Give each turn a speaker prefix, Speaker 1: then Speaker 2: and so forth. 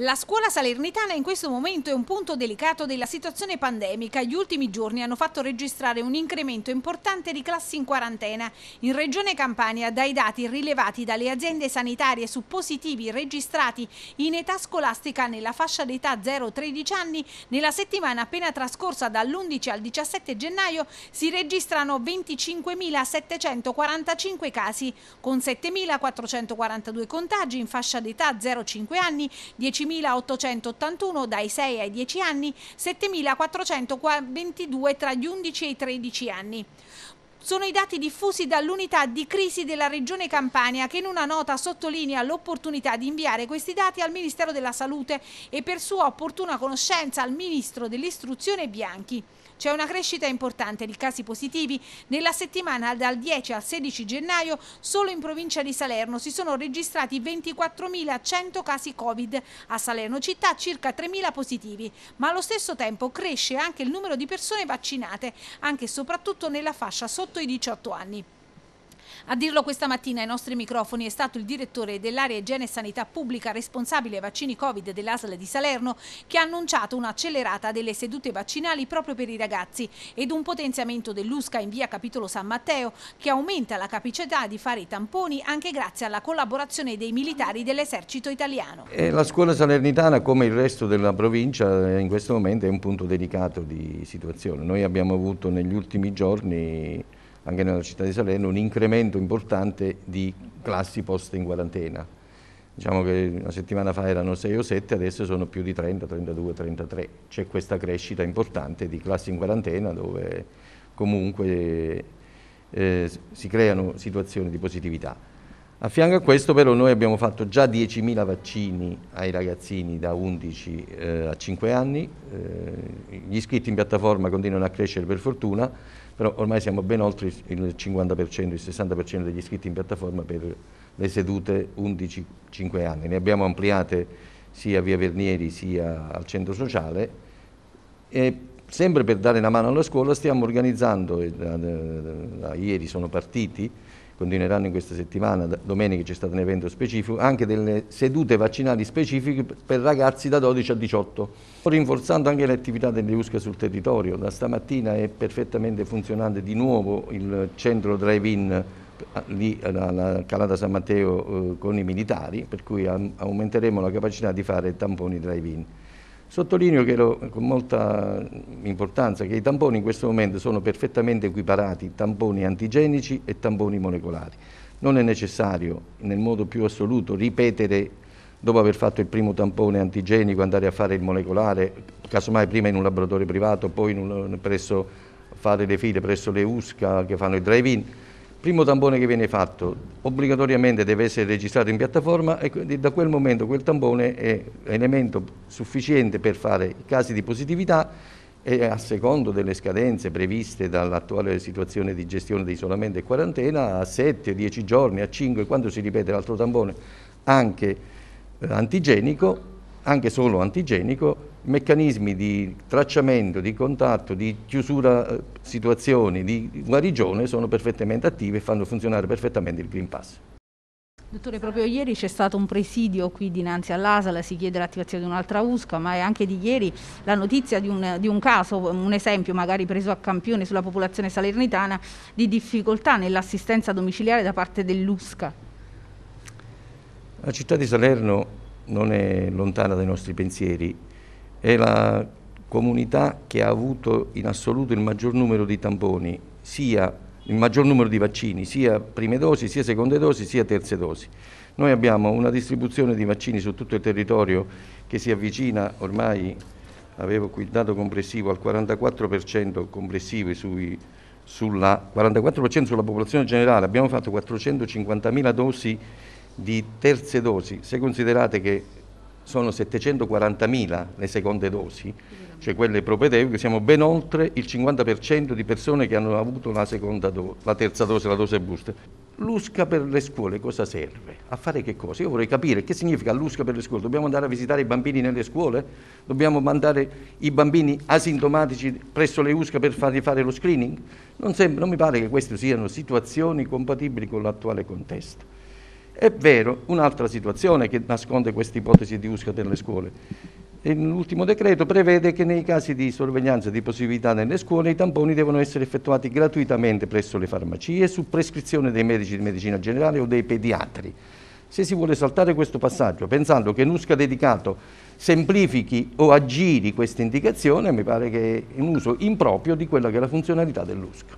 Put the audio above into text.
Speaker 1: La scuola salernitana in questo momento è un punto delicato della situazione pandemica. Gli ultimi giorni hanno fatto registrare un incremento importante di classi in quarantena. In Regione Campania, dai dati rilevati dalle aziende sanitarie su positivi registrati in età scolastica nella fascia d'età 0-13 anni, nella settimana appena trascorsa dall'11 al 17 gennaio si registrano 25.745 casi, con 7.442 contagi in fascia d'età 0-5 anni, 10.000 11.881 dai 6 ai 10 anni, 7.422 tra gli 11 e i 13 anni. Sono i dati diffusi dall'unità di crisi della Regione Campania che in una nota sottolinea l'opportunità di inviare questi dati al Ministero della Salute e per sua opportuna conoscenza al Ministro dell'Istruzione Bianchi. C'è una crescita importante di casi positivi. Nella settimana dal 10 al 16 gennaio solo in provincia di Salerno si sono registrati 24.100 casi Covid, a Salerno città circa 3.000 positivi, ma allo stesso tempo cresce anche il numero di persone vaccinate, anche e soprattutto nella fascia sotto sotto i 18 anni. A dirlo questa mattina ai nostri microfoni è stato il direttore dell'area igiene e sanità pubblica responsabile vaccini Covid dell'ASL di Salerno che ha annunciato un'accelerata delle sedute vaccinali proprio per i ragazzi ed un potenziamento dell'USCA in via Capitolo San Matteo che aumenta la capacità di fare i tamponi anche grazie alla collaborazione dei militari dell'esercito italiano. E la
Speaker 2: scuola salernitana come il resto della provincia eh, in questo momento è un punto delicato di situazione. Noi abbiamo avuto negli ultimi giorni anche nella città di Salerno, un incremento importante di classi poste in quarantena. Diciamo che una settimana fa erano 6 o 7, adesso sono più di 30, 32, 33. C'è questa crescita importante di classi in quarantena dove comunque eh, si creano situazioni di positività. A fianco a questo però noi abbiamo fatto già 10.000 vaccini ai ragazzini da 11 eh, a 5 anni, eh, gli iscritti in piattaforma continuano a crescere per fortuna, però ormai siamo ben oltre il 50%, il 60% degli iscritti in piattaforma per le sedute 11-5 anni. Ne abbiamo ampliate sia a Via Vernieri sia al centro sociale e sempre per dare una mano alla scuola stiamo organizzando, eh, da, da, da, ieri sono partiti, continueranno in questa settimana, domenica c'è stato un evento specifico, anche delle sedute vaccinali specifiche per ragazzi da 12 a 18, rinforzando anche le attività delle USCA sul territorio. Da stamattina è perfettamente funzionante di nuovo il centro drive-in eh, lì alla eh, Calata San Matteo eh, con i militari, per cui aumenteremo la capacità di fare tamponi drive-in. Sottolineo lo, con molta importanza che i tamponi in questo momento sono perfettamente equiparati tamponi antigenici e tamponi molecolari. Non è necessario nel modo più assoluto ripetere dopo aver fatto il primo tampone antigenico andare a fare il molecolare, casomai prima in un laboratorio privato, poi un, presso, fare le file presso le USCA che fanno il drive-in primo tampone che viene fatto obbligatoriamente deve essere registrato in piattaforma e da quel momento quel tampone è elemento sufficiente per fare i casi di positività e a secondo delle scadenze previste dall'attuale situazione di gestione di isolamento e quarantena a 7, 10 giorni, a 5, quando si ripete l'altro tampone anche eh, antigenico, anche solo antigenico, meccanismi di tracciamento, di contatto, di chiusura eh, situazioni, di guarigione sono perfettamente attivi e fanno funzionare perfettamente il Green Pass.
Speaker 1: Dottore, proprio ieri c'è stato un presidio qui dinanzi all'ASALA, si chiede l'attivazione di un'altra USCA, ma è anche di ieri la notizia di un, di un, caso, un esempio magari preso a campione sulla popolazione salernitana, di difficoltà nell'assistenza domiciliare da parte dell'USCA.
Speaker 2: La città di Salerno non è lontana dai nostri pensieri è la comunità che ha avuto in assoluto il maggior numero di tamponi, sia il maggior numero di vaccini, sia prime dosi, sia seconde dosi, sia terze dosi. Noi abbiamo una distribuzione di vaccini su tutto il territorio che si avvicina ormai, avevo qui il dato complessivo, al 44% complessivo sui, sulla, 44% sulla popolazione generale. Abbiamo fatto 450.000 dosi di terze dosi. Se considerate che sono 740.000 le seconde dosi, cioè quelle propedeutiche, siamo ben oltre il 50% di persone che hanno avuto la, do la terza dose, la dose booster. L'USCA per le scuole cosa serve? A fare che cosa? Io vorrei capire che significa l'USCA per le scuole. Dobbiamo andare a visitare i bambini nelle scuole? Dobbiamo mandare i bambini asintomatici presso le USCA per fargli fare lo screening? non, sembra, non mi pare che queste siano situazioni compatibili con l'attuale contesto. È vero, un'altra situazione che nasconde questa ipotesi di usca delle scuole. L'ultimo decreto prevede che nei casi di sorveglianza di positività nelle scuole i tamponi devono essere effettuati gratuitamente presso le farmacie su prescrizione dei medici di medicina generale o dei pediatri. Se si vuole saltare questo passaggio pensando che Nusca dedicato semplifichi o aggiri questa indicazione, mi pare che è un uso improprio di quella che è la funzionalità dell'USCA.